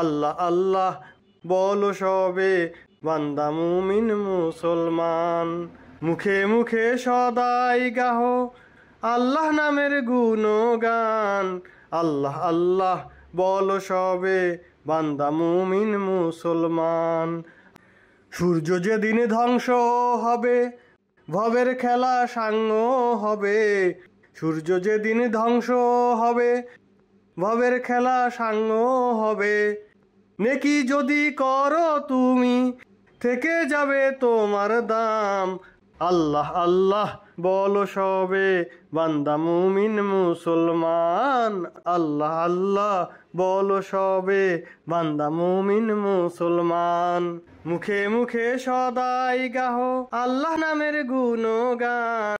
আল্লাহ আল্লাহ বল সবে বান্দা মুমিন মুসলমান মুখে মুখে সদাই গাহ আল্লাহ নামের গুণগান আল্লাহ আল্লাহ বল সবে বান্দা মুমিন মুসলমান সূর্য যেদিন ধ্বংস হবে ভবের খেলা সাঙ্গ হবে সূর্য যেদিন ধ্বংস হবে ভবের খেলা সাঙ্গ হবে নেকি যদি করো তুমি থেকে যাবে তোমার দাম আল্লাহ আল্লাহ বলো সবে বান্দা মুমিন মুসলমান আল্লাহ আল্লাহ বলো সবে বান্দা মুমিন মুসলমান মুখে মুখে সদাই গাহ আল্লাহ নামের গুণগান